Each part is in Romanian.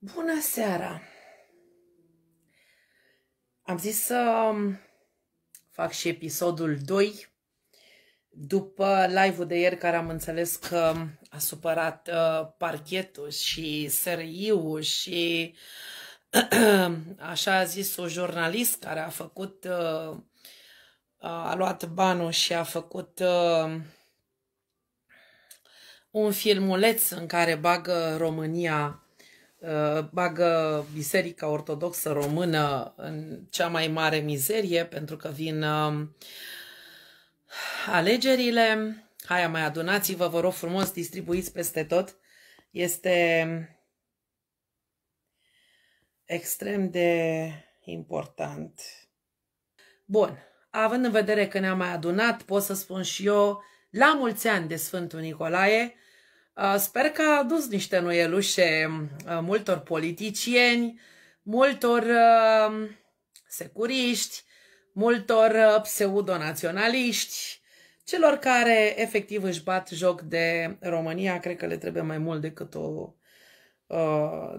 Bună seara! Am zis să fac și episodul 2 după live-ul de ieri care am înțeles că a supărat uh, parchetul și SRI-ul și așa a zis un jurnalist care a făcut uh, a luat banul și a făcut uh, un filmuleț în care bagă România Uh, bagă Biserica Ortodoxă Română în cea mai mare mizerie pentru că vin um, alegerile. Hai, mai adunați-vă, vă rog frumos, distribuiți peste tot. Este um, extrem de important. Bun, având în vedere că ne-am mai adunat, pot să spun și eu la mulți ani de Sfântul Nicolae, Uh, sper că a adus niște noielușe uh, multor politicieni, multor uh, securiști, multor pseudonaționaliști, celor care efectiv își bat joc de România, cred că le trebuie mai mult decât o,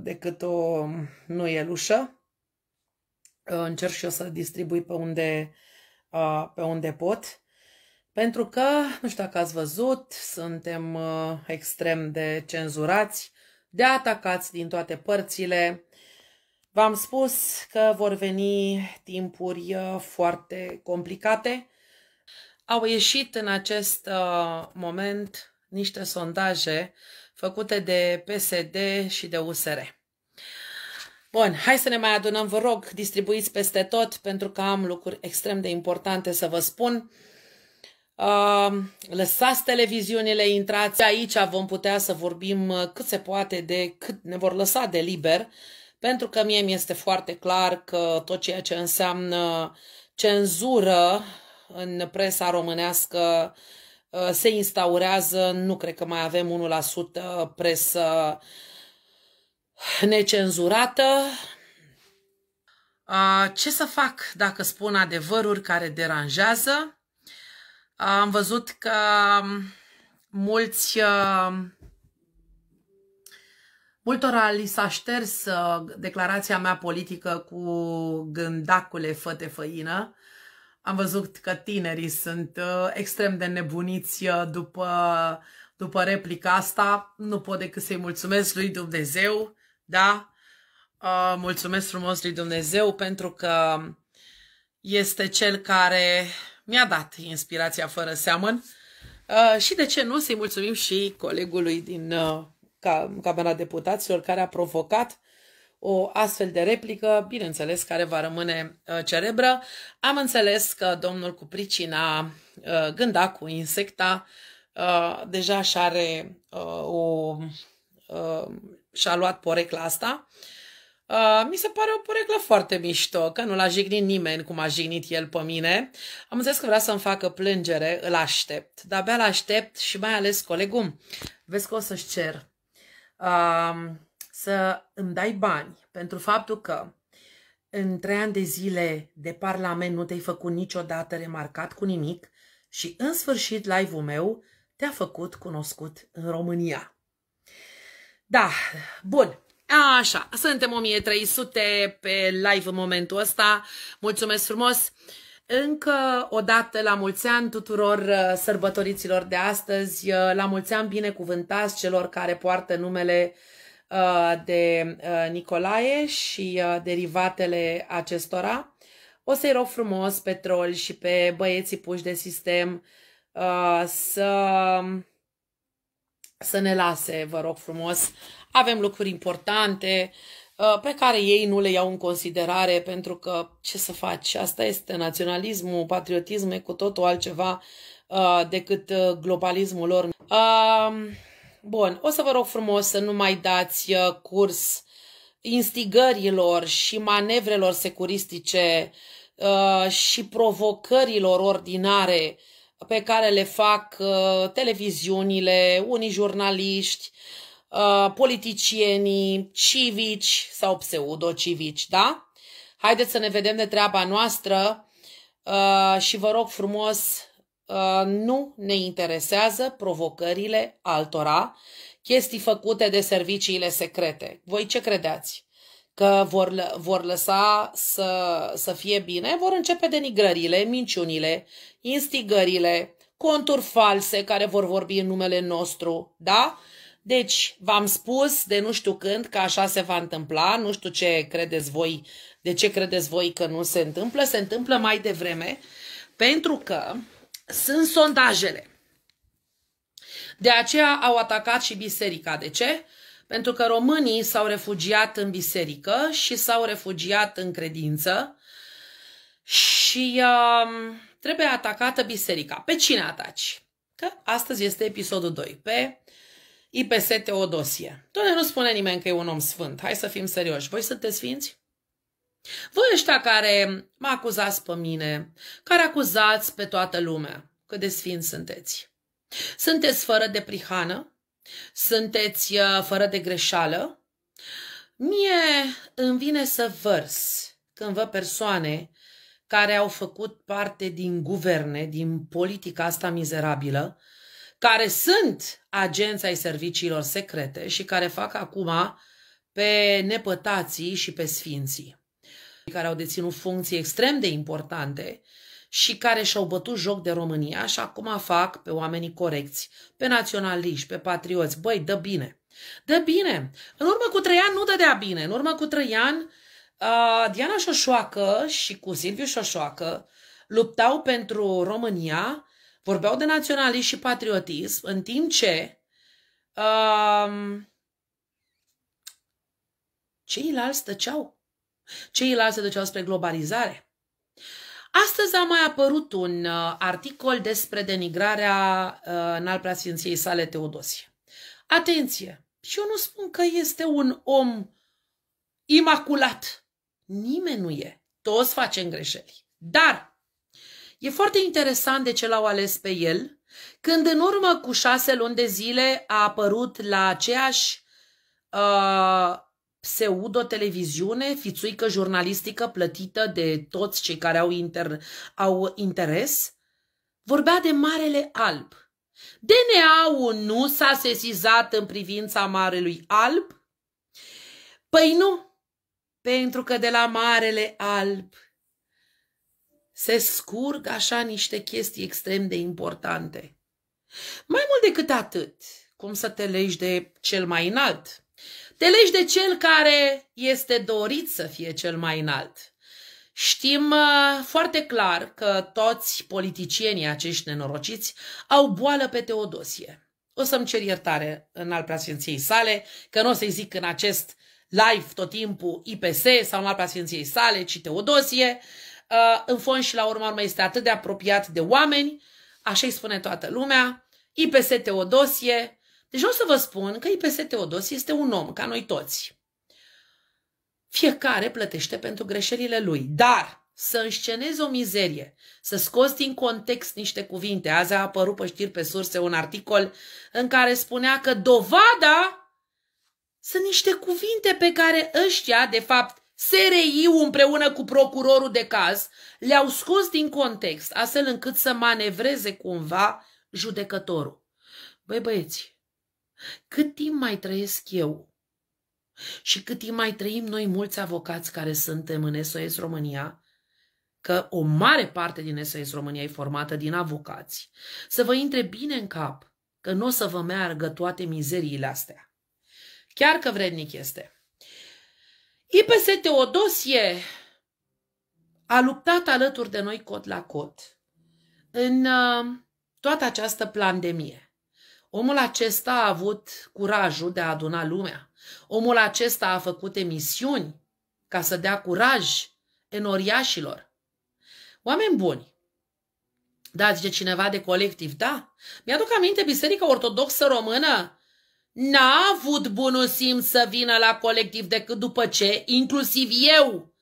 decât o noielușă. Încerc și eu să distribui pe unde, pe unde pot. Pentru că, nu știu dacă ați văzut, suntem uh, extrem de cenzurați, de atacați din toate părțile. V-am spus că vor veni timpuri uh, foarte complicate. Au ieșit în acest uh, moment niște sondaje făcute de PSD și de USR. Bun, hai să ne mai adunăm, vă rog, distribuiți peste tot pentru că am lucruri extrem de importante să vă spun lăsați televiziunile, intrați aici, vom putea să vorbim uh, cât se poate de cât ne vor lăsa de liber, pentru că mie mi este foarte clar că tot ceea ce înseamnă cenzură în presa românească uh, se instaurează, nu cred că mai avem 1% presă necenzurată. Uh, ce să fac dacă spun adevăruri care deranjează? Am văzut că um, mulți um, Multora li s-a șters uh, declarația mea politică cu gândacule făte făină. Am văzut că tinerii sunt uh, extrem de nebuniți uh, după, după replica asta. Nu pot decât să-i mulțumesc lui Dumnezeu, da? Mulțumesc frumos lui Dumnezeu pentru că um, este cel care mi-a dat inspirația fără seamăn uh, și de ce nu să-i mulțumim și colegului din uh, Camera Deputaților care a provocat o astfel de replică, bineînțeles, care va rămâne uh, cerebră. Am înțeles că domnul cu pricina uh, gânda cu insecta deja și-are o și luat porecla asta Uh, mi se pare o poreclă foarte mișto, că nu l-a jignit nimeni cum a jignit el pe mine. Am zis că vrea să-mi facă plângere, îl aștept. Dar abia l-aștept și mai ales colegum. Vezi că o să-și cer uh, să îmi dai bani pentru faptul că în trei ani de zile de parlament nu te-ai făcut niciodată remarcat cu nimic și în sfârșit live-ul meu te-a făcut cunoscut în România. Da, bun. Așa, suntem 1300 pe live în momentul ăsta. Mulțumesc frumos! Încă o dată la mulți ani tuturor uh, sărbătoriților de astăzi, uh, la mulți ani binecuvântați celor care poartă numele uh, de Nicolae și derivatele acestora. O să-i rog frumos pe troli și pe băieții puși de sistem să, să ne lase, vă rog frumos, avem lucruri importante uh, pe care ei nu le iau în considerare pentru că ce să faci, asta este naționalismul, patriotismul e cu totul altceva uh, decât uh, globalismul lor. Um, bun, o să vă rog frumos să nu mai dați curs instigărilor și manevrelor securistice și provocărilor ordinare pe care le fac televiziunile, unii jurnaliști, Uh, politicienii civici sau pseudocivici, da? Haideți să ne vedem de treaba noastră uh, și vă rog frumos, uh, nu ne interesează provocările altora, chestii făcute de serviciile secrete. Voi ce credeți? Că vor, vor lăsa să, să fie bine? Vor începe denigrările, minciunile, instigările, conturi false care vor vorbi în numele nostru, da? Deci, v-am spus de nu știu când că așa se va întâmpla, nu știu ce credeți voi, de ce credeți voi că nu se întâmplă, se întâmplă mai devreme, pentru că sunt sondajele. De aceea au atacat și biserica. De ce? Pentru că românii s-au refugiat în biserică și s-au refugiat în credință și uh, trebuie atacată biserica. Pe cine ataci? Că astăzi este episodul 2, pe IPS Teodosie. Doamne, nu spune nimeni că e un om sfânt. Hai să fim serioși. Voi sunteți sfinți? Voi ăștia care mă acuzați pe mine, care acuzați pe toată lumea, cât de sfinți sunteți. Sunteți fără de prihană, sunteți uh, fără de greșeală. Mie îmi vine să vărs când văd persoane care au făcut parte din guverne, din politica asta mizerabilă, care sunt agenți ai serviciilor secrete și care fac acum pe nepătații și pe sfinții, care au deținut funcții extrem de importante și care și-au bătut joc de România și acum fac pe oamenii corecți, pe naționaliști, pe patrioți. Băi, dă bine! Dă bine! În urmă cu trei ani nu dădea bine. În urmă cu trei ani, Diana Șoșoacă și cu Silviu Șoșoacă luptau pentru România vorbeau de naționalism și patriotism, în timp ce um, ceilalți tăceau. Ceilalți se duceau spre globalizare. Astăzi a mai apărut un uh, articol despre denigrarea uh, în al preasfinției sale Teodosie. Atenție! Și eu nu spun că este un om imaculat. Nimeni nu e. Toți facem greșeli. Dar E foarte interesant de ce l-au ales pe el, când în urmă cu șase luni de zile a apărut la aceeași uh, pseudo-televiziune, fițuică jurnalistică plătită de toți cei care au, inter- au interes, vorbea de Marele Alb. DNA-ul nu s-a sesizat în privința Marelui Alb? Păi nu, pentru că de la Marele Alb se scurg așa niște chestii extrem de importante. Mai mult decât atât, cum să te legi de cel mai înalt? Te legi de cel care este dorit să fie cel mai înalt. Știm uh, foarte clar că toți politicienii acești nenorociți au boală pe Teodosie. O să-mi cer iertare în al preasfinției sale, că nu o să-i zic în acest live tot timpul IPS sau în al preasfinției sale, ci Teodosie, uh, Uh, în fond și la urma urmei este atât de apropiat de oameni, așa îi spune toată lumea, IPS Teodosie. Deci o să vă spun că IPS Teodosie este un om, ca noi toți. Fiecare plătește pentru greșelile lui, dar să înscenezi o mizerie, să scoți din context niște cuvinte. Azi a apărut pe știri pe surse un articol în care spunea că dovada sunt niște cuvinte pe care ăștia, de fapt, SRI-ul împreună cu procurorul de caz le-au scos din context, astfel încât să manevreze cumva judecătorul. Băi băieți, cât timp mai trăiesc eu și cât timp mai trăim noi mulți avocați care suntem în SOS România, că o mare parte din SOS România e formată din avocați, să vă intre bine în cap că nu o să vă meargă toate mizeriile astea. Chiar că vrednic este. IPS Teodosie a luptat alături de noi cot la cot în uh, toată această pandemie. Omul acesta a avut curajul de a aduna lumea. Omul acesta a făcut emisiuni ca să dea curaj enoriașilor. Oameni buni, da, zice cineva de colectiv, da. Mi-aduc aminte, Biserica Ortodoxă Română n-a avut bunul simț să vină la colectiv decât după ce, inclusiv eu,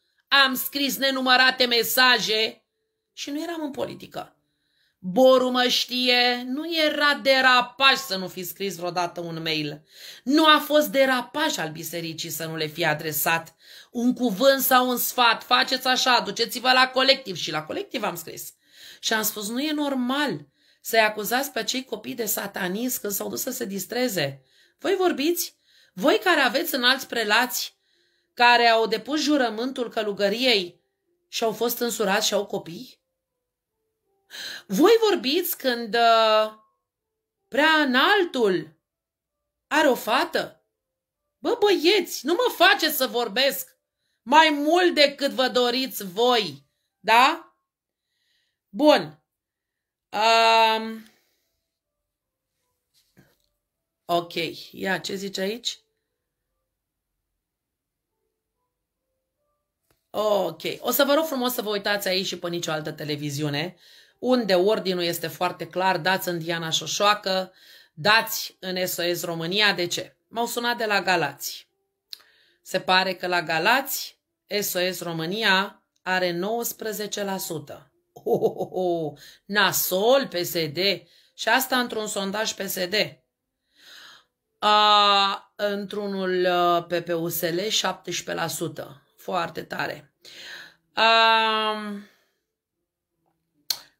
am scris nenumărate mesaje și nu eram în politică. Boru mă știe, nu era derapaj să nu fi scris vreodată un mail. Nu a fost derapaj al bisericii să nu le fie adresat un cuvânt sau un sfat. Faceți așa, duceți-vă la colectiv. Și la colectiv am scris. Și am spus, nu e normal să-i acuzați pe cei copii de satanism când s-au dus să se distreze. Voi vorbiți? Voi care aveți în alți prelați, care au depus jurământul călugăriei și au fost însurați și au copii? Voi vorbiți când uh, prea înaltul are o fată? Bă, băieți, nu mă faceți să vorbesc mai mult decât vă doriți voi, da? Bun. Um, Ok, ia, ce zici aici? Ok, o să vă rog frumos să vă uitați aici și pe nicio altă televiziune, unde ordinul este foarte clar, dați în Diana Șoșoacă, dați în SOS România, de ce? M-au sunat de la Galați. Se pare că la Galați SOS România are 19%. Oh, oh, oh, nasol PSD și asta într-un sondaj PSD. A, într-unul pe PUSL 17%. Foarte tare. A,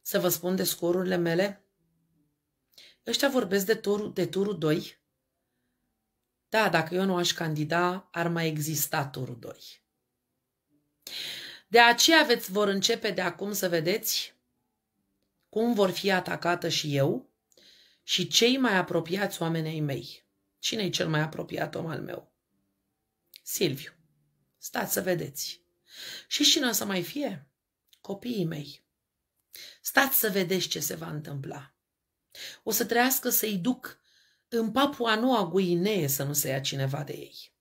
să vă spun de scorurile mele. Ăștia vorbesc de, tur, de turul 2. Da, dacă eu nu aș candida, ar mai exista turul 2. De aceea veți vor începe de acum să vedeți cum vor fi atacată și eu și cei mai apropiați oameni mei cine e cel mai apropiat om al meu? Silviu. Stați să vedeți. Și cine o să mai fie? Copiii mei. Stați să vedeți ce se va întâmpla. O să trească să-i duc în Papua Noua Guinee să nu se ia cineva de ei.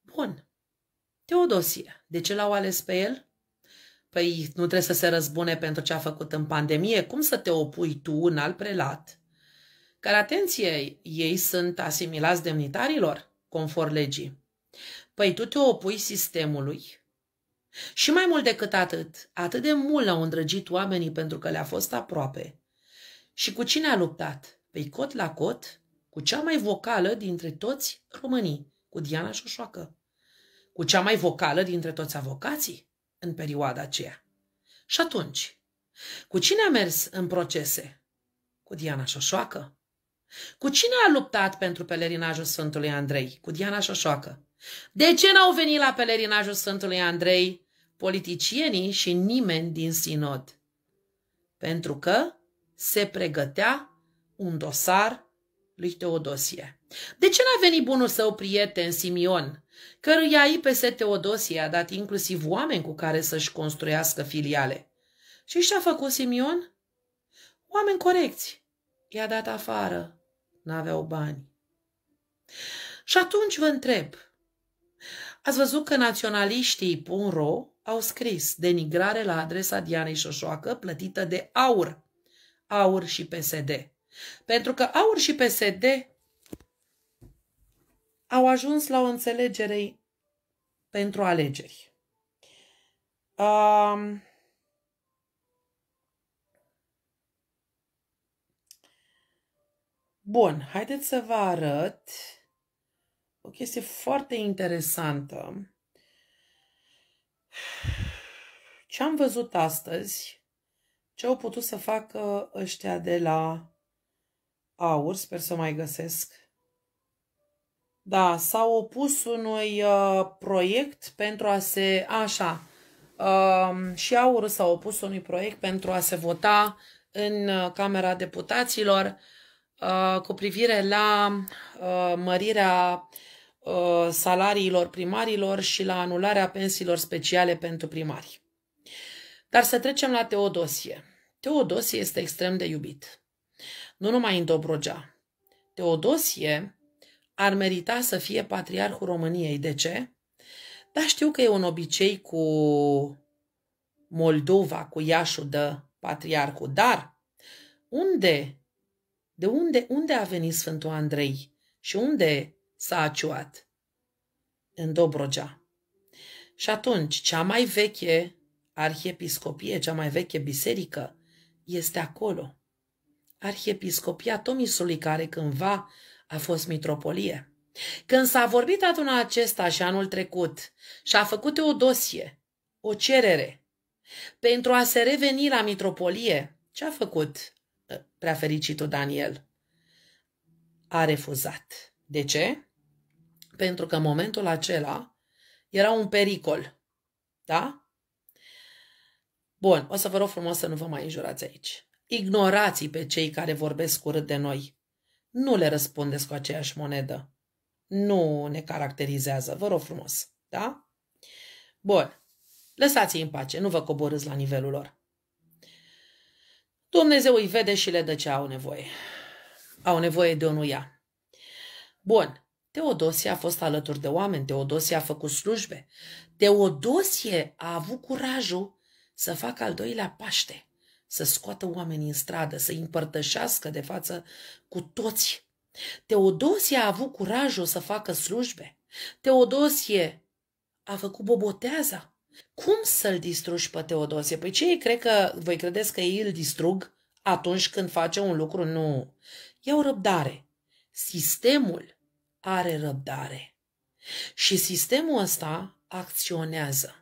Bun. Teodosie, de ce l-au ales pe el? Păi nu trebuie să se răzbune pentru ce a făcut în pandemie. Cum să te opui tu, un alt prelat, care, atenție, ei sunt asimilați demnitarilor, conform legii. Păi tu te opui sistemului și mai mult decât atât, atât de mult l-au îndrăgit oamenii pentru că le-a fost aproape. Și cu cine a luptat? Păi cot la cot, cu cea mai vocală dintre toți românii, cu Diana Șoșoacă. Cu cea mai vocală dintre toți avocații în perioada aceea. Și atunci, cu cine a mers în procese? Cu Diana Șoșoacă. Cu cine a luptat pentru pelerinajul Sfântului Andrei? Cu Diana Șoșoacă. De ce n-au venit la pelerinajul Sfântului Andrei politicienii și nimeni din sinod? Pentru că se pregătea un dosar lui Teodosie. De ce n-a venit bunul său prieten Simion, căruia IPS Teodosie a dat inclusiv oameni cu care să-și construiască filiale? Și ce-a făcut Simion? Oameni corecți. I-a dat afară n-aveau bani. Și atunci vă întreb, ați văzut că naționaliștii Punro au scris denigrare la adresa Dianei Șoșoacă plătită de AUR, AUR și PSD. Pentru că AUR și PSD au ajuns la o înțelegere pentru alegeri. Um, Bun, haideți să vă arăt o chestie foarte interesantă. Ce am văzut astăzi, ce au putut să facă ăștia de la aur, sper să mai găsesc. Da, s-au opus unui uh, proiect pentru a se... Așa, uh, și aurul s-a opus unui proiect pentru a se vota în uh, Camera Deputaților Uh, cu privire la uh, mărirea uh, salariilor primarilor și la anularea pensiilor speciale pentru primari. Dar să trecem la Teodosie. Teodosie este extrem de iubit. Nu numai în Dobrogea. Teodosie ar merita să fie patriarhul României. De ce? Dar știu că e un obicei cu Moldova, cu Iașul de patriarhul. Dar unde de unde, unde a venit Sfântul Andrei și unde s-a aciuat? În Dobrogea. Și atunci, cea mai veche arhiepiscopie, cea mai veche biserică, este acolo. Arhiepiscopia Tomisului, care cândva a fost mitropolie. Când s-a vorbit aduna acesta și anul trecut și a făcut o dosie, o cerere, pentru a se reveni la mitropolie, ce a făcut prea fericitul Daniel. A refuzat. De ce? Pentru că în momentul acela era un pericol. Da? Bun, o să vă rog frumos să nu vă mai înjurați aici. Ignorați pe cei care vorbesc urât de noi. Nu le răspundeți cu aceeași monedă. Nu ne caracterizează, vă rog frumos. Da? Bun. Lăsați-i în pace, nu vă coborâți la nivelul lor. Dumnezeu îi vede și le dă ce au nevoie. Au nevoie de unuia. Bun, Teodosie a fost alături de oameni, Teodosie a făcut slujbe. Teodosie a avut curajul să facă al doilea Paște, să scoată oamenii în stradă, să îi împărtășească de față cu toți. Teodosie a avut curajul să facă slujbe. Teodosie a făcut boboteaza. Cum să-l distrugi pe Teodosie? Păi ce ei cred că, voi credeți că ei îl distrug atunci când face un lucru? Nu. E o răbdare. Sistemul are răbdare. Și sistemul ăsta acționează.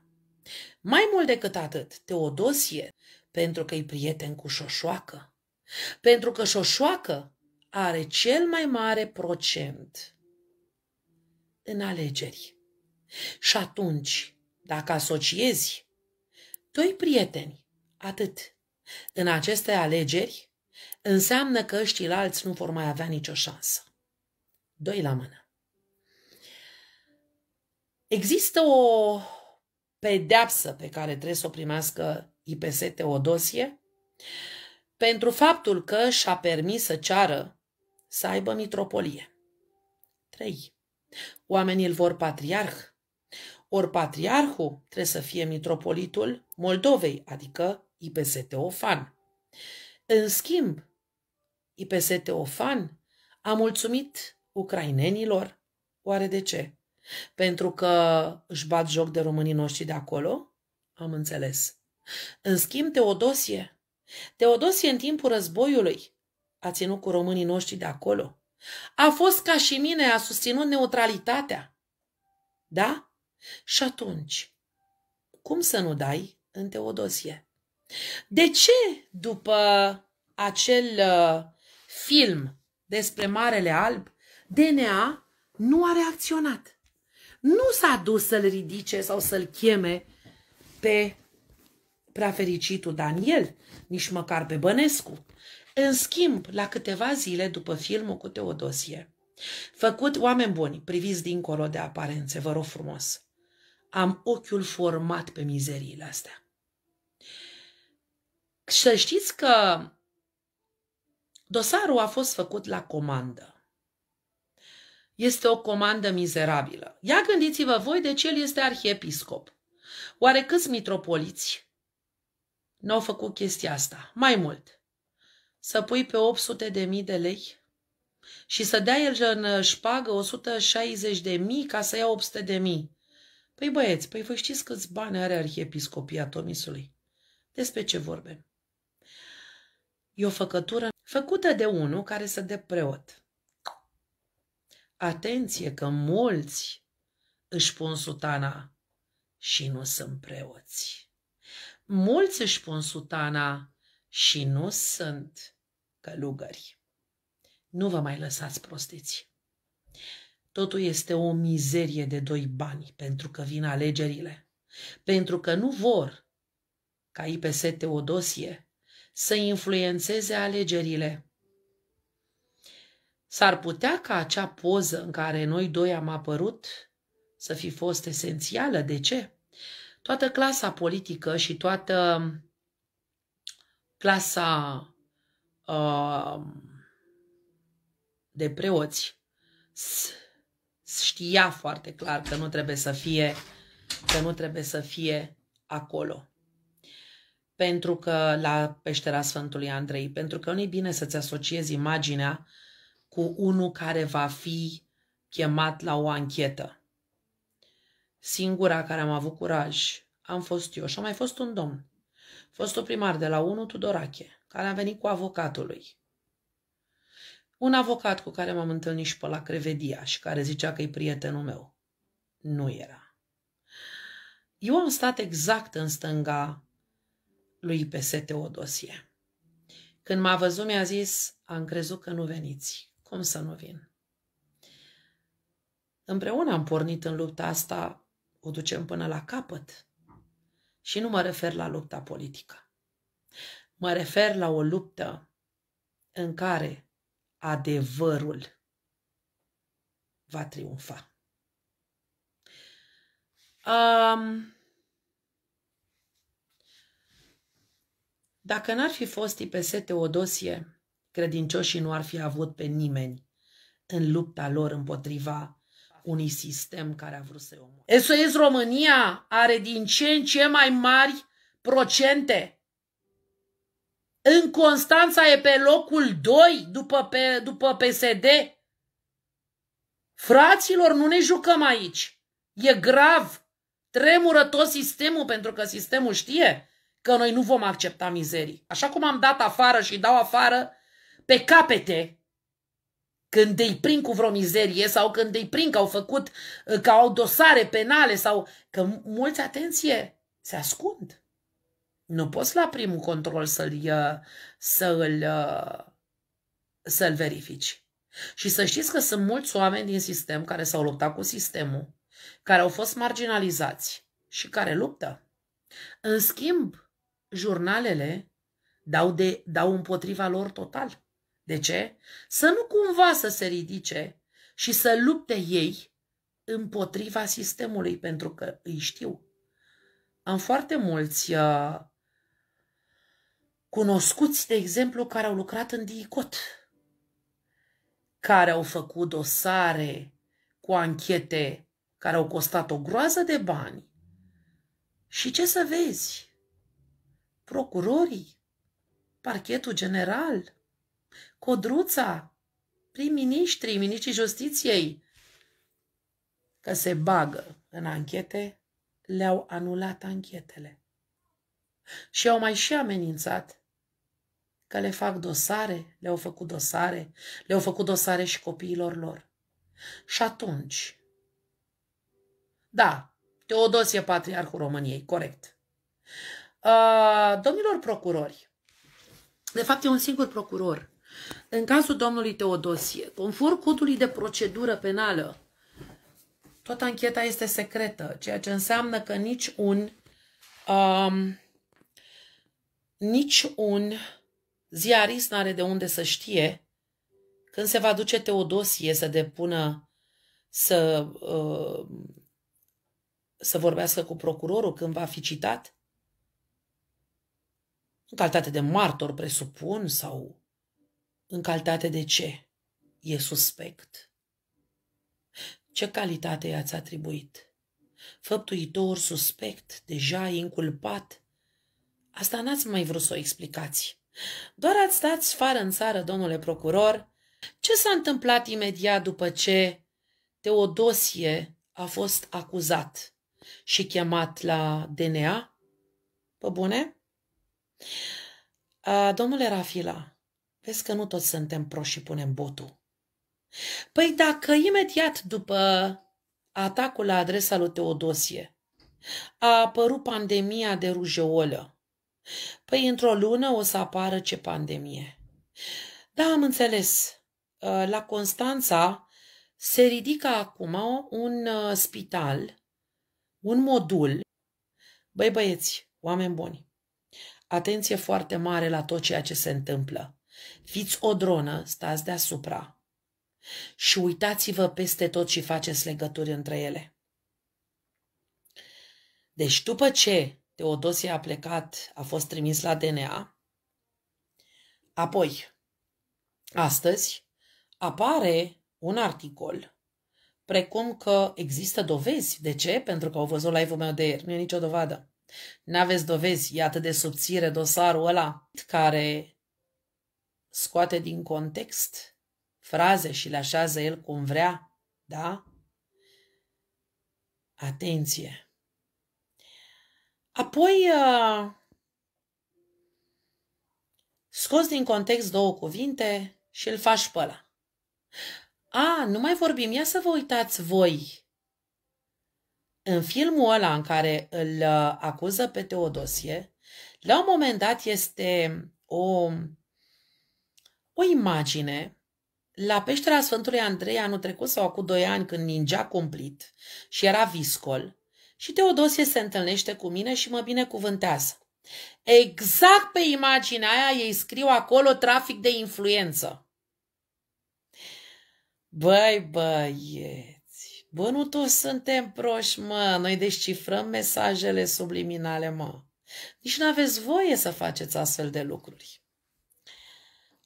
Mai mult decât atât, Teodosie, pentru că e prieten cu Șoșoacă, pentru că Șoșoacă are cel mai mare procent în alegeri. Și atunci, dacă asociezi doi prieteni, atât, în aceste alegeri, înseamnă că ăștilalți nu vor mai avea nicio șansă. Doi la mână. Există o pedeapsă pe care trebuie să o primească IPS Teodosie pentru faptul că și-a permis să ceară să aibă mitropolie. 3. Oamenii îl vor patriarh ori patriarhul trebuie să fie mitropolitul Moldovei, adică IPS Teofan. În schimb, IPS Teofan a mulțumit ucrainenilor. Oare de ce? Pentru că își bat joc de românii noștri de acolo? Am înțeles. În schimb, Teodosie. Teodosie în timpul războiului a ținut cu românii noștri de acolo. A fost ca și mine, a susținut neutralitatea. Da? Și atunci, cum să nu dai în Teodosie? De ce după acel uh, film despre Marele Alb, DNA nu a reacționat? Nu s-a dus să-l ridice sau să-l cheme pe prea fericitul Daniel, nici măcar pe Bănescu. În schimb, la câteva zile după filmul cu Teodosie, făcut oameni buni, priviți dincolo de aparențe, vă rog frumos, am ochiul format pe mizeriile astea. Să știți că dosarul a fost făcut la comandă. Este o comandă mizerabilă. Ia gândiți-vă voi de ce el este arhiepiscop. Oare câți mitropoliți n-au făcut chestia asta? Mai mult, să pui pe 800 de mii de lei și să dea el în șpagă 160 de mii ca să ia 800 de mii. Păi băieți, păi vă știți câți bani are arhiepiscopia Tomisului? Despre ce vorbim? E o făcătură făcută de unul care să de preot. Atenție că mulți își pun sutana și nu sunt preoți. Mulți își pun sutana și nu sunt călugări. Nu vă mai lăsați prostiți. Totul este o mizerie de doi bani pentru că vin alegerile. Pentru că nu vor ca IPS Teodosie să influențeze alegerile. S-ar putea ca acea poză în care noi doi am apărut să fi fost esențială. De ce? Toată clasa politică și toată um, clasa uh, de preoți știa foarte clar că nu trebuie să fie, că nu trebuie să fie acolo. Pentru că la peștera Sfântului Andrei, pentru că nu-i bine să-ți asociezi imaginea cu unul care va fi chemat la o anchetă. Singura care am avut curaj am fost eu și a mai fost un domn. fost o primar de la unul Tudorache, care a venit cu avocatul lui un avocat cu care m-am întâlnit și pe la Crevedia și care zicea că e prietenul meu. Nu era. Eu am stat exact în stânga lui o Teodosie. Când m-a văzut, mi-a zis, am crezut că nu veniți. Cum să nu vin? Împreună am pornit în lupta asta, o ducem până la capăt. Și nu mă refer la lupta politică. Mă refer la o luptă în care adevărul va triumfa. Um, dacă n-ar fi fost IPS Teodosie, credincioșii nu ar fi avut pe nimeni în lupta lor împotriva unui sistem care a vrut să-i omoare. SOS România are din ce în ce mai mari procente în Constanța e pe locul 2 după, pe, după PSD. Fraților, nu ne jucăm aici. E grav. Tremură tot sistemul pentru că sistemul știe că noi nu vom accepta mizerii. Așa cum am dat afară și dau afară pe capete când îi prind cu vreo mizerie sau când îi prind că au făcut, că au dosare penale sau că mulți, atenție, se ascund. Nu poți la primul control să-l, uh, să-l, uh, să-l verifici. Și să știți că sunt mulți oameni din sistem care s-au luptat cu sistemul, care au fost marginalizați și care luptă. În schimb, jurnalele dau, de, dau împotriva lor total. De ce? Să nu cumva să se ridice și să lupte ei împotriva sistemului, pentru că îi știu. Am foarte mulți uh, cunoscuți, de exemplu, care au lucrat în DICOT, care au făcut dosare cu anchete care au costat o groază de bani. Și ce să vezi? Procurorii, parchetul general, codruța, prim-ministrii, ministrii justiției, că se bagă în anchete, le-au anulat anchetele. Și au mai și amenințat că le fac dosare, le-au făcut dosare, le-au făcut dosare și copiilor lor. Și atunci, da, Teodosie Patriarhul României, corect. Uh, domnilor procurori, de fapt e un singur procuror. În cazul domnului Teodosie, conform codului de procedură penală, tot ancheta este secretă, ceea ce înseamnă că nici un um, nici un Ziarist n-are de unde să știe când se va duce Teodosie să depună, să, uh, să vorbească cu procurorul când va fi citat? În calitate de martor, presupun, sau în calitate de ce? E suspect. Ce calitate i-ați atribuit? Făptuitor, suspect, deja inculpat? Asta n-ați mai vrut să o explicați. Doar ați stat sfară în țară, domnule procuror, ce s-a întâmplat imediat după ce Teodosie a fost acuzat și chemat la DNA? Pă bune? A, domnule Rafila, vezi că nu toți suntem proști și punem botul. Păi dacă imediat după atacul la adresa lui Teodosie a apărut pandemia de rujeolă, Păi într-o lună o să apară ce pandemie. Da, am înțeles. Uh, la Constanța se ridică acum un uh, spital, un modul. Băi băieți, oameni buni, atenție foarte mare la tot ceea ce se întâmplă. Fiți o dronă, stați deasupra și uitați-vă peste tot și faceți legături între ele. Deci după ce Teodosie a plecat, a fost trimis la DNA. Apoi, astăzi, apare un articol precum că există dovezi. De ce? Pentru că au văzut live-ul meu de ieri. Nu e nicio dovadă. N-aveți dovezi. E atât de subțire dosarul ăla care scoate din context fraze și le așează el cum vrea. Da? Atenție! Apoi, uh, scoți din context două cuvinte și îl faci pe ăla. A, nu mai vorbim, ia să vă uitați voi. În filmul ăla în care îl uh, acuză pe Teodosie, la un moment dat este o, o imagine la peștera Sfântului Andrei anul trecut sau cu doi ani când ningea cumplit și era viscol, și Teodosie se întâlnește cu mine și mă binecuvântează. Exact pe imaginea aia ei scriu acolo trafic de influență. Băi, băieți, bă, nu toți suntem proști, mă, noi descifrăm mesajele subliminale, mă. Nici nu aveți voie să faceți astfel de lucruri.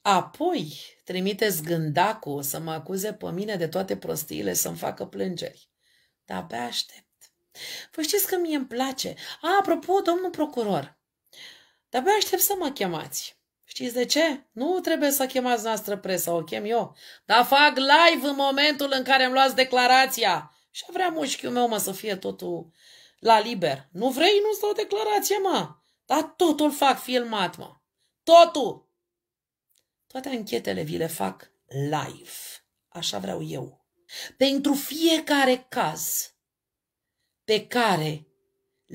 Apoi trimiteți gândacul să mă acuze pe mine de toate prostiile, să-mi facă plângeri. Dar abia aștept. Vă păi știți că mie îmi place. A, apropo, domnul procuror, dar abia aștept să mă chemați. Știți de ce? Nu trebuie să chemați noastră presă, o chem eu. Dar fac live în momentul în care îmi luați declarația. Și vrea mușchiul meu, mă, să fie totul la liber. Nu vrei? nu stau declarație, mă. Dar totul fac filmat, mă. Totul! Toate anchetele vi le fac live. Așa vreau eu. Pentru fiecare caz pe care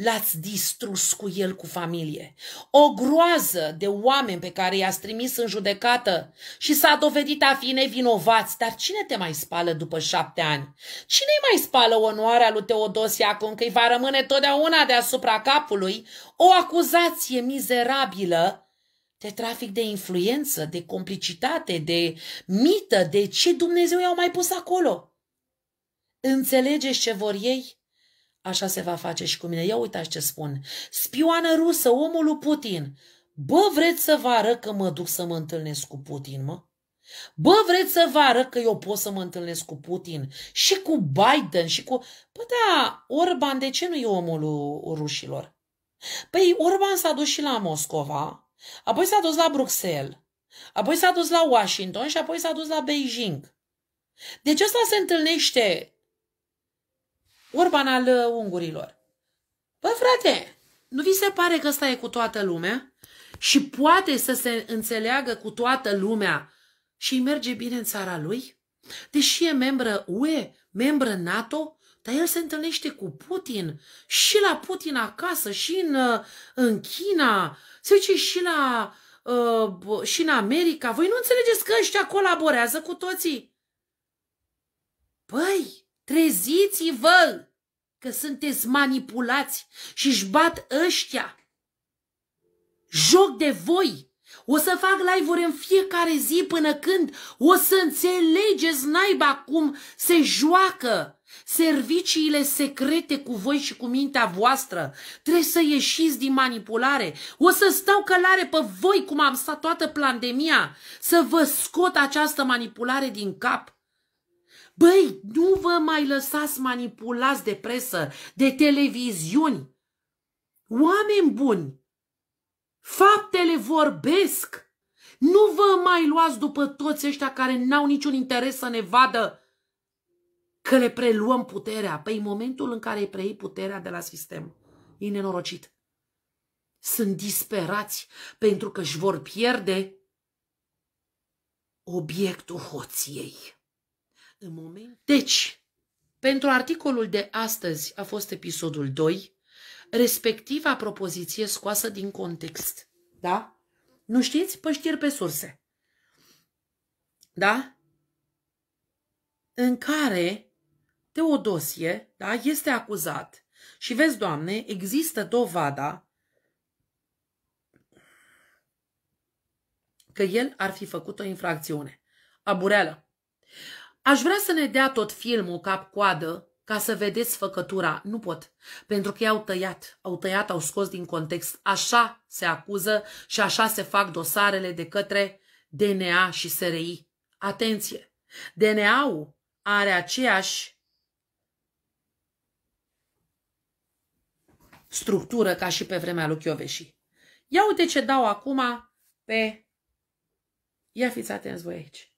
l-ați distrus cu el cu familie. O groază de oameni pe care i-ați trimis în judecată și s-a dovedit a fi nevinovați. Dar cine te mai spală după șapte ani? Cine mai spală onoarea lui Teodosia acum că îi va rămâne totdeauna deasupra capului o acuzație mizerabilă de trafic de influență, de complicitate, de mită, de ce Dumnezeu i-au mai pus acolo? Înțelegeți ce vor ei? Așa se va face și cu mine. Ia uitați ce spun. Spioană rusă, omul lui Putin. Bă, vreți să vă arăt că mă duc să mă întâlnesc cu Putin, mă? Bă, vreți să vă arăt că eu pot să mă întâlnesc cu Putin și cu Biden și cu... Păi da, Orban de ce nu e omul rușilor? Păi Orban s-a dus și la Moscova, apoi s-a dus la Bruxelles, apoi s-a dus la Washington și apoi s-a dus la Beijing. Deci ăsta se întâlnește Orban al uh, ungurilor. Bă, frate, nu vi se pare că ăsta e cu toată lumea? Și poate să se înțeleagă cu toată lumea și îi merge bine în țara lui? Deși e membră UE, membră NATO, dar el se întâlnește cu Putin și la Putin acasă, și în, uh, în China, se duce și la uh, și în America. Voi nu înțelegeți că ăștia colaborează cu toții? Păi, Treziți-vă că sunteți manipulați și își bat ăștia. Joc de voi! O să fac live-uri în fiecare zi până când o să înțelegeți naiba cum se joacă serviciile secrete cu voi și cu mintea voastră. Trebuie să ieșiți din manipulare. O să stau călare pe voi cum am stat toată pandemia să vă scot această manipulare din cap. Băi, nu vă mai lăsați manipulați de presă, de televiziuni. Oameni buni, faptele vorbesc. Nu vă mai luați după toți ăștia care n-au niciun interes să ne vadă că le preluăm puterea. Păi momentul în care îi preiei puterea de la sistem, e nenorocit. Sunt disperați pentru că își vor pierde obiectul hoției în moment. Deci, pentru articolul de astăzi a fost episodul 2, respectiva propoziție scoasă din context. Da? Nu știți? Păștiri pe surse. Da? În care Teodosie da, este acuzat și vezi, Doamne, există dovada că el ar fi făcut o infracțiune. Abureală. Aș vrea să ne dea tot filmul cap-coadă ca să vedeți făcătura. Nu pot, pentru că i-au tăiat, au tăiat, au scos din context. Așa se acuză și așa se fac dosarele de către DNA și SRI. Atenție! DNA-ul are aceeași structură ca și pe vremea lui Chioveși. Ia uite ce dau acum pe... Ia fiți atenți voi aici.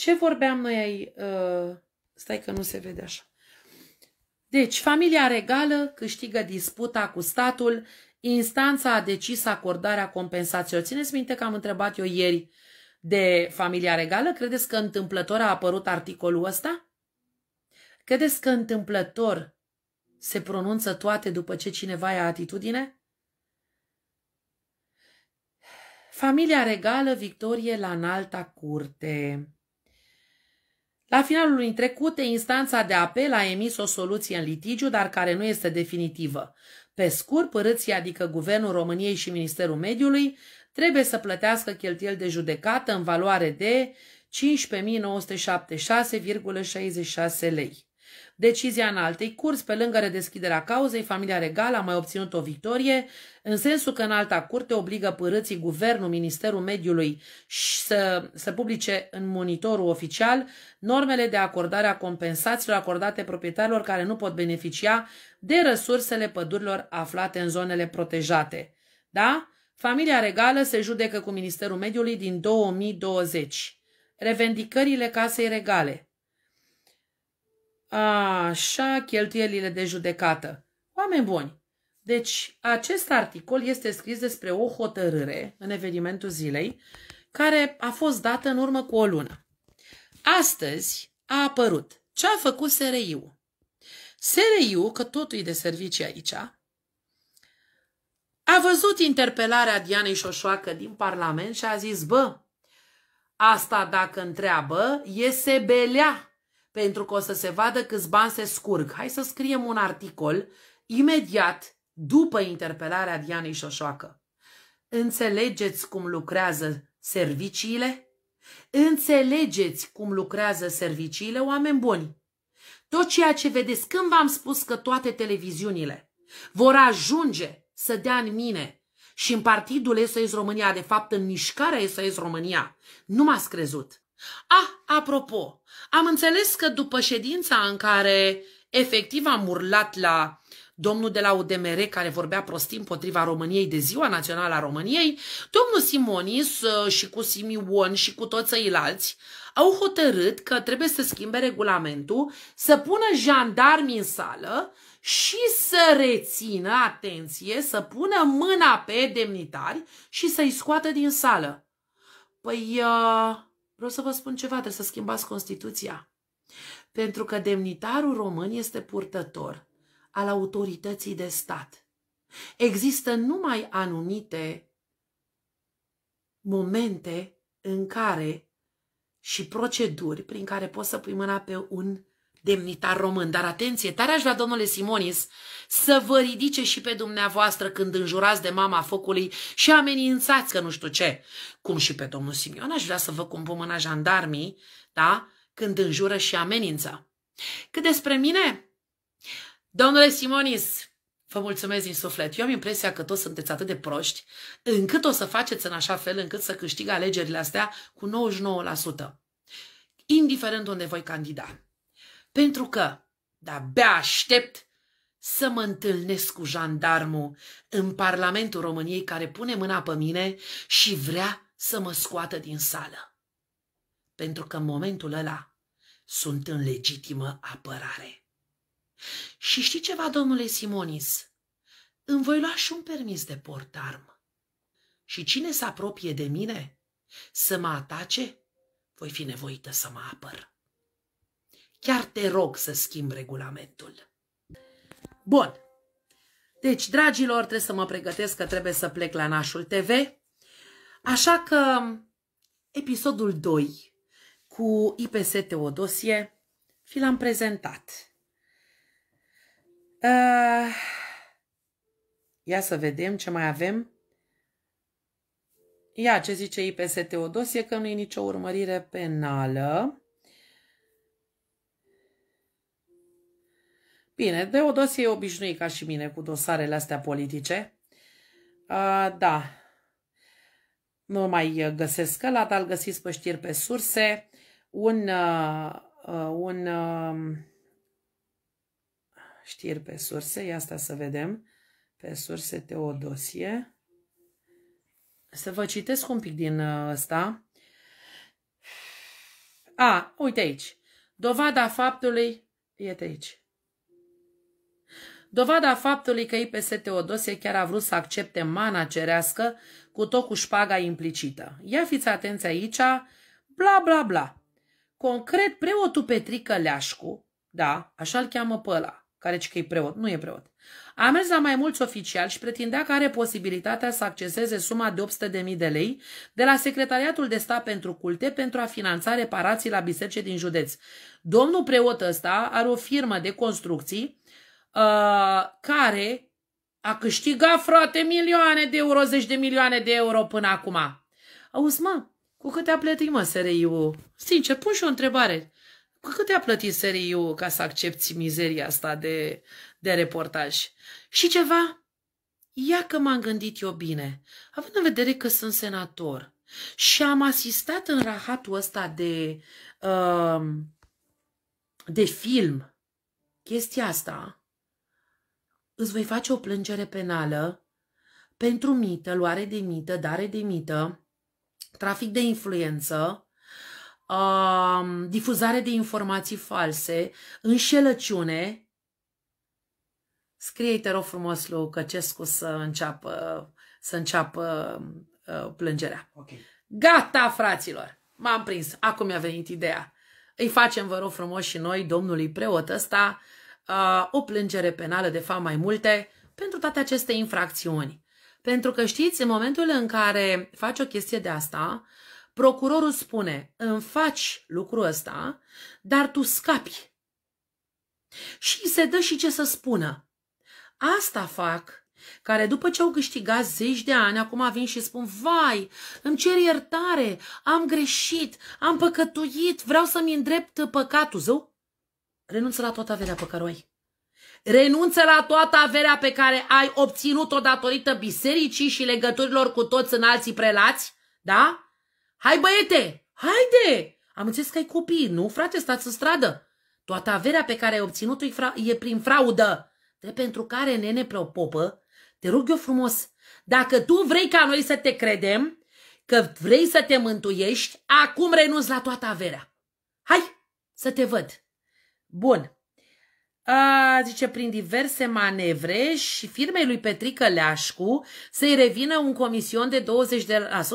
Ce vorbeam noi ai... Uh, stai că nu se vede așa. Deci, familia regală câștigă disputa cu statul, instanța a decis acordarea compensației. Țineți minte că am întrebat eu ieri de familia regală? Credeți că întâmplător a apărut articolul ăsta? Credeți că întâmplător se pronunță toate după ce cineva ia atitudine? Familia regală, victorie la înalta curte. La finalul lunii trecute, instanța de apel a emis o soluție în litigiu, dar care nu este definitivă. Pe scurt, părâții, adică Guvernul României și Ministerul Mediului, trebuie să plătească cheltuieli de judecată în valoare de 15.976,66 lei. Decizia în altei curs, pe lângă redeschiderea cauzei, familia regală a mai obținut o victorie, în sensul că în alta curte obligă părâții Guvernul, Ministerul Mediului să, să publice în monitorul oficial normele de acordare a compensațiilor acordate proprietarilor care nu pot beneficia de resursele pădurilor aflate în zonele protejate. Da? Familia regală se judecă cu Ministerul Mediului din 2020. Revendicările casei regale. Așa, cheltuielile de judecată. Oameni buni, deci acest articol este scris despre o hotărâre în evenimentul zilei care a fost dată în urmă cu o lună. Astăzi a apărut ce a făcut SRI-ul. SRI-ul, că totul e de servicii aici, a văzut interpelarea Dianei Șoșoacă din Parlament și a zis, bă, asta dacă întreabă, e belea pentru că o să se vadă câți bani se scurg. Hai să scriem un articol imediat după interpelarea Dianei Șoșoacă. Înțelegeți cum lucrează serviciile? Înțelegeți cum lucrează serviciile, oameni buni. Tot ceea ce vedeți, când v-am spus că toate televiziunile vor ajunge să dea în mine și în partidul SOS România, de fapt în mișcarea SOS România, nu m-ați crezut. Ah, apropo, am înțeles că după ședința în care efectiv am urlat la domnul de la UDMR care vorbea prostii împotriva României de Ziua Națională a României, domnul Simonis uh, și cu Simion și cu toți ceilalți au hotărât că trebuie să schimbe regulamentul, să pună jandarmi în sală și să rețină, atenție, să pună mâna pe demnitari și să-i scoată din sală. Păi, uh, Vreau să vă spun ceva, trebuie să schimbați Constituția. Pentru că demnitarul român este purtător al autorității de stat. Există numai anumite momente în care și proceduri prin care poți să pui mâna pe un demnitar român. Dar atenție, tare aș vrea, domnule Simonis, să vă ridice și pe dumneavoastră când înjurați de mama focului și amenințați că nu știu ce. Cum și pe domnul Simion aș vrea să vă cumpăm mâna jandarmii, da? Când înjură și amenință. Cât despre mine? Domnule Simonis, Vă mulțumesc din suflet. Eu am impresia că toți sunteți atât de proști, încât o să faceți în așa fel încât să câștigă alegerile astea cu 99%, indiferent unde voi candida pentru că de-abia aștept să mă întâlnesc cu jandarmul în Parlamentul României care pune mâna pe mine și vrea să mă scoată din sală. Pentru că în momentul ăla sunt în legitimă apărare. Și știi ceva, domnule Simonis? Îmi voi lua și un permis de portarm. Și cine se apropie de mine să mă atace, voi fi nevoită să mă apăr. Chiar te rog să schimbi regulamentul. Bun. Deci, dragilor, trebuie să mă pregătesc că trebuie să plec la Nașul TV. Așa că episodul 2 cu IPS Teodosie fi l-am prezentat. Uh, ia să vedem ce mai avem. Ia ce zice IPS Teodosie că nu e nicio urmărire penală. Bine, o dosie obișnuit ca și mine cu dosarele astea politice. Uh, da, nu mai găsesc la dar îl găsiți pe știri pe surse. Un, uh, un uh, știri pe surse, ia asta să vedem, pe surse Teodosie. Să vă citesc un pic din ăsta. A, uite aici. Dovada faptului, e aici. Dovada faptului că IPS Teodosie chiar a vrut să accepte mana cerească cu tot cu șpaga implicită. Ia fiți atenți aici, bla bla bla. Concret, preotul Petrică Leașcu, da, așa îl cheamă pe ăla, care că e preot, nu e preot, a mers la mai mulți oficiali și pretindea că are posibilitatea să acceseze suma de 800.000 de lei de la Secretariatul de Stat pentru Culte pentru a finanța reparații la biserice din județ. Domnul preot ăsta are o firmă de construcții uh, care a câștigat, frate, milioane de euro, zeci de milioane de euro până acum. Auzi, mă, cu cât a plătit, mă, SRI-ul? Sincer, pun și o întrebare. Cu cât a plătit sri ca să accepti mizeria asta de, de reportaj? Și ceva? Ia că m-am gândit eu bine, având în vedere că sunt senator și am asistat în rahatul ăsta de, uh, de film, chestia asta, îți voi face o plângere penală pentru mită, luare de mită, dare de mită, trafic de influență, difuzare de informații false, înșelăciune. Scrie-i, te rog frumos, lui Căcescu să înceapă, să înceapă uh, plângerea. Okay. Gata, fraților! M-am prins. Acum mi-a venit ideea. Îi facem, vă rog frumos, și noi, domnului preot ăsta, uh, o plângere penală, de fapt mai multe, pentru toate aceste infracțiuni. Pentru că știți, în momentul în care faci o chestie de asta, procurorul spune, îmi faci lucrul ăsta, dar tu scapi. Și se dă și ce să spună. Asta fac care după ce au câștigat zeci de ani, acum vin și spun, vai, îmi cer iertare, am greșit, am păcătuit, vreau să-mi îndrept păcatul, zău, renunță la toată averea pe care o ai. Renunță la toată averea pe care ai obținut-o datorită bisericii și legăturilor cu toți în alții prelați, da? Hai băiete, haide! Am înțeles că ai copii, nu frate, stați în stradă. Toată averea pe care ai obținut-o e prin fraudă. De pentru care, nene popă, te rog eu frumos, dacă tu vrei ca noi să te credem, că vrei să te mântuiești, acum renunți la toată averea. Hai să te văd. Bun. A, zice, prin diverse manevre și firmei lui Petrică Leașcu să-i revină un comision de 20%,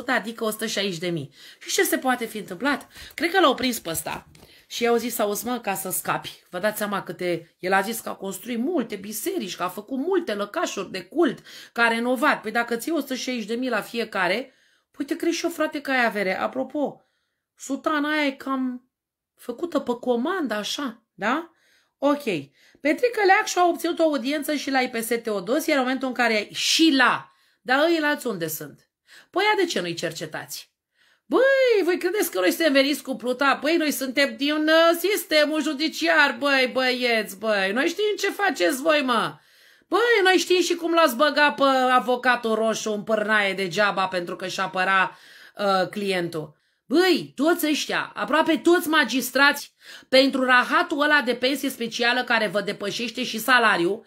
adică 160 de mii. Și ce se poate fi întâmplat? Cred că l-au prins pe ăsta. Și i-au zis, auzi mă, ca să scapi. Vă dați seama câte... El a zis că a construit multe biserici, că a făcut multe lăcașuri de cult, că a renovat. Păi dacă ții 160 de mii la fiecare, păi te crezi și eu, frate, că ai avere. Apropo, sutana aia e cam făcută pe comandă, așa. Da? Ok. Petrică și a obținut o audiență și la IPS Teodosie în momentul în care și la, dar ei la unde sunt? Păi de ce nu-i cercetați? Băi, voi credeți că noi suntem veniți cu pluta? Băi, noi suntem din uh, sistemul judiciar, băi, băieți, băi. Noi știm ce faceți voi, mă. Băi, noi știm și cum l-ați băgat pe avocatul roșu în pârnaie degeaba pentru că și apăra uh, clientul. Băi, toți ăștia, aproape toți magistrați, pentru rahatul ăla de pensie specială care vă depășește și salariu,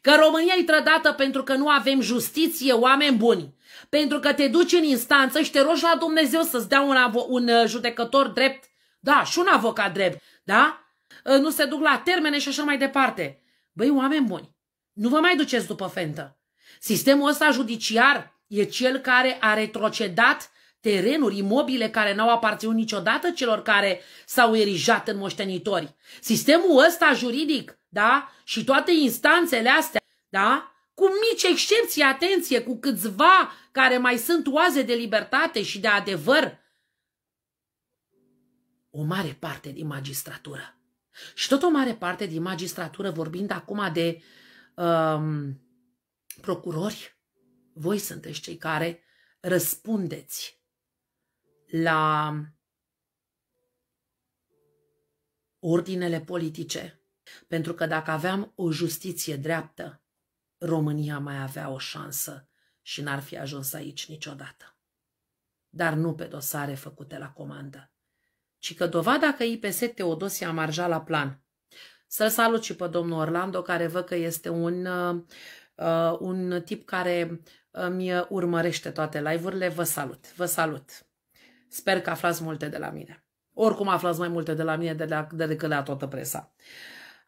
că România e trădată pentru că nu avem justiție, oameni buni, pentru că te duci în instanță și te rogi la Dumnezeu să-ți dea un, un uh, judecător drept, da, și un avocat drept, da? Uh, nu se duc la termene și așa mai departe. Băi, oameni buni, nu vă mai duceți după fentă. Sistemul ăsta judiciar e cel care a retrocedat terenuri, imobile care n-au aparținut niciodată celor care s-au erijat în moștenitori. Sistemul ăsta juridic, da? Și toate instanțele astea, da? Cu mici excepții, atenție, cu câțiva care mai sunt oaze de libertate și de adevăr, o mare parte din magistratură. Și tot o mare parte din magistratură, vorbind acum de um, procurori, voi sunteți cei care răspundeți la ordinele politice. Pentru că dacă aveam o justiție dreaptă, România mai avea o șansă și n-ar fi ajuns aici niciodată. Dar nu pe dosare făcute la comandă, ci că dovada că IPS Teodosia a marjat la plan. Să-l salut și pe domnul Orlando, care văd că este un, uh, un tip care îmi urmărește toate live-urile. Vă salut! Vă salut! Sper că aflați multe de la mine. Oricum aflați mai multe de la mine de la, de decât de la toată presa.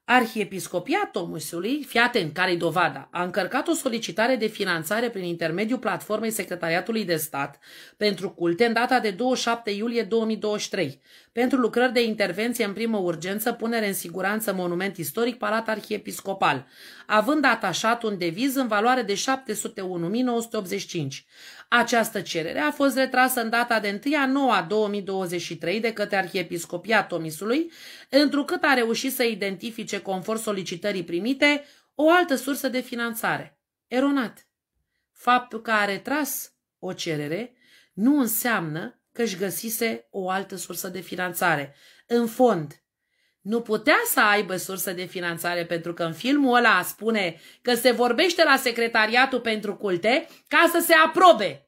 Arhiepiscopia Tomusului, fiate în care dovada, a încărcat o solicitare de finanțare prin intermediul platformei Secretariatului de Stat pentru culte în data de 27 iulie 2023, pentru lucrări de intervenție în primă urgență, punere în siguranță monument istoric Palat Arhiepiscopal, având atașat un deviz în valoare de 701.985. Această cerere a fost retrasă în data de 1 a 9 a 2023 de către Arhiepiscopia Tomisului, întrucât a reușit să identifice, conform solicitării primite, o altă sursă de finanțare. Eronat. Faptul că a retras o cerere nu înseamnă că își găsise o altă sursă de finanțare. În fond, nu putea să aibă sursă de finanțare pentru că în filmul ăla spune că se vorbește la secretariatul pentru culte ca să se aprobe.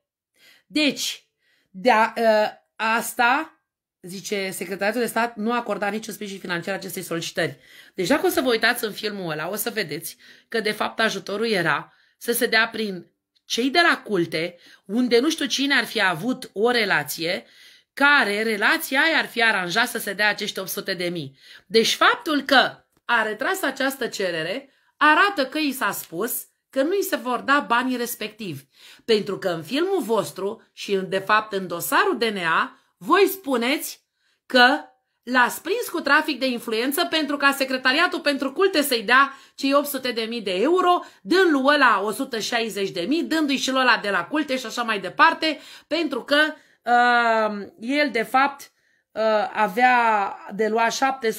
Deci, de a, ă, asta, zice secretariatul de stat, nu a acordat niciun sprijin financiar acestei solicitări. Deci dacă o să vă uitați în filmul ăla, o să vedeți că de fapt ajutorul era să se dea prin cei de la culte, unde nu știu cine ar fi avut o relație, care relația aia ar fi aranjat să se dea acești 800 de mii. Deci faptul că a retras această cerere arată că i s-a spus că nu îi se vor da banii respectivi. Pentru că în filmul vostru și de fapt în dosarul DNA, voi spuneți că l-a sprins cu trafic de influență pentru ca secretariatul pentru culte să-i dea cei 800.000 de euro, dând lui ăla 160.000, dându-i și lui ăla de la culte și așa mai departe, pentru că uh, el de fapt uh, avea de luat 701.000,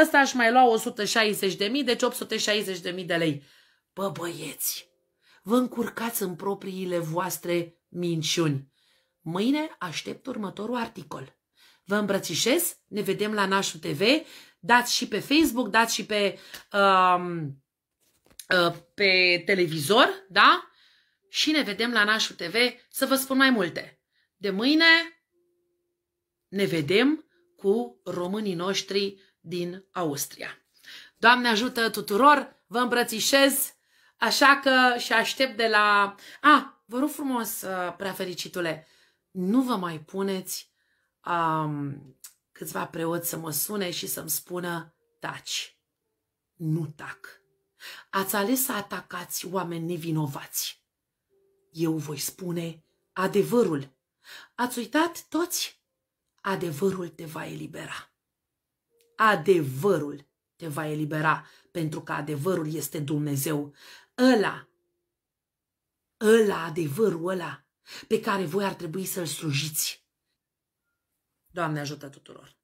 ăsta își mai lua 160.000, deci 860.000 de lei. Bă băieți, vă încurcați în propriile voastre minciuni. Mâine aștept următorul articol. Vă îmbrățișez, ne vedem la Nașu TV, dați și pe Facebook, dați și pe, um, uh, pe televizor, da? Și ne vedem la Nașu TV să vă spun mai multe. De mâine ne vedem cu românii noștri din Austria. Doamne ajută tuturor, vă îmbrățișez, așa că și aștept de la... A, ah, vă rog frumos, uh, prea fericitule, nu vă mai puneți um, câțiva preoți să mă sune și să-mi spună taci, nu tac. Ați ales să atacați oameni nevinovați. Eu voi spune adevărul. Ați uitat toți? Adevărul te va elibera. Adevărul te va elibera, pentru că adevărul este Dumnezeu. Ăla, ăla, adevărul ăla, pe care voi ar trebui să-l slujiți Doamne ajută tuturor!